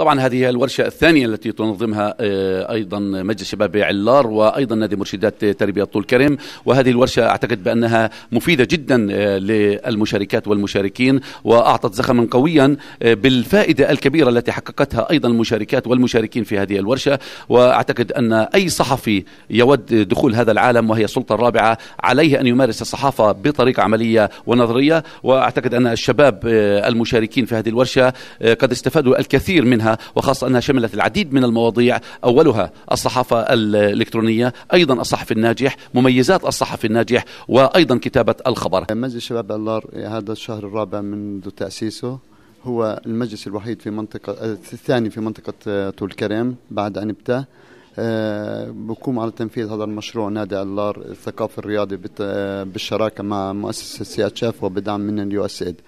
طبعا هذه الورشة الثانية التي تنظمها آه، أيضا مجلس شباب علار وأيضا نادي مرشدات تربية طول كرم وهذه الورشة أعتقد بأنها مفيدة جدا آه، للمشاركات والمشاركين وأعطت زخما قويا آه، بالفائدة الكبيرة التي حققتها أيضا المشاركات والمشاركين في هذه الورشة وأعتقد أن أي صحفي يود دخول هذا العالم وهي السلطة الرابعة عليه أن يمارس الصحافة بطريقة عملية ونظرية وأعتقد أن الشباب المشاركين في هذه الورشة قد استفادوا الكثير منها عنها وخاصة أنها شملت العديد من المواضيع أولها الصحافة الإلكترونية أيضا الصحفي الناجح مميزات الصحفي الناجح وأيضا كتابة الخبر مجلس شباب النار هذا الشهر الرابع منذ تأسيسه هو المجلس الوحيد في منطقة الثاني في منطقة آه، طول كرم بعد عنبته أه بقوم على تنفيذ هذا المشروع نادي اللار الثقافي الرياضي آه، بالشراكة مع مؤسسة سياتشاف وبدعم من اليو اس ايد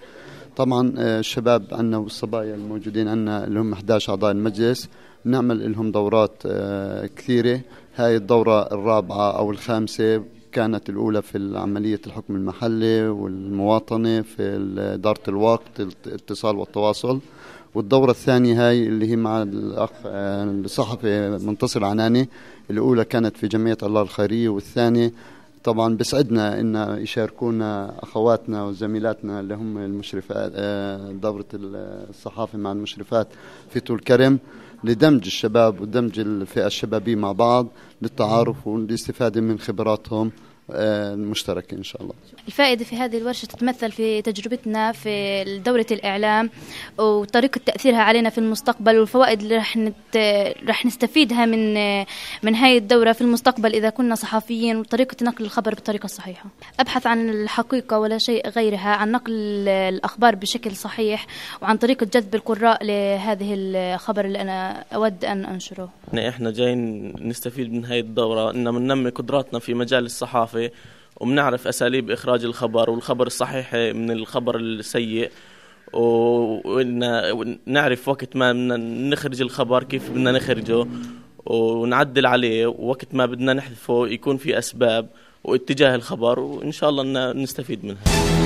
طبعا الشباب آه، عندنا والصبايا الموجودين عندنا اللي هم 11 اعضاء المجلس بنعمل لهم دورات آه، كثيره هاي الدوره الرابعه او الخامسه كانت الأولى في عملية الحكم المحلي والمواطنة في إدارة الوقت الاتصال والتواصل والدورة الثانية هاي اللي هي مع الأخ آه، الصحفي منتصر عناني الأولى كانت في جمعية الله الخيرية والثانية طبعا بسعدنا ان يشاركونا اخواتنا وزميلاتنا اللي هم المشرفات آه، دوره الصحافه مع المشرفات في طول كرم لدمج الشباب ودمج الفئه الشبابيه مع بعض للتعارف والاستفاده من خبراتهم المشتركة إن شاء الله الفائدة في هذه الورشة تتمثل في تجربتنا في دورة الإعلام وطريقة تأثيرها علينا في المستقبل والفوائد اللي رح, نت... رح نستفيدها من من هاي الدورة في المستقبل إذا كنا صحفيين وطريقة نقل الخبر بالطريقة الصحيحة أبحث عن الحقيقة ولا شيء غيرها عن نقل الأخبار بشكل صحيح وعن طريقة جذب القراء لهذه الخبر اللي أنا أود أن أنشره نعم، إحنا جايين نستفيد من هاي الدورة إنما ننمي قدراتنا في مجال الصحافة الصحافه وبنعرف اساليب اخراج الخبر والخبر الصحيح من الخبر السيء ونعرف وقت ما بدنا نخرج الخبر كيف بدنا نخرجه ونعدل عليه وقت ما بدنا نحذفه يكون في اسباب واتجاه الخبر وان شاء الله نستفيد منها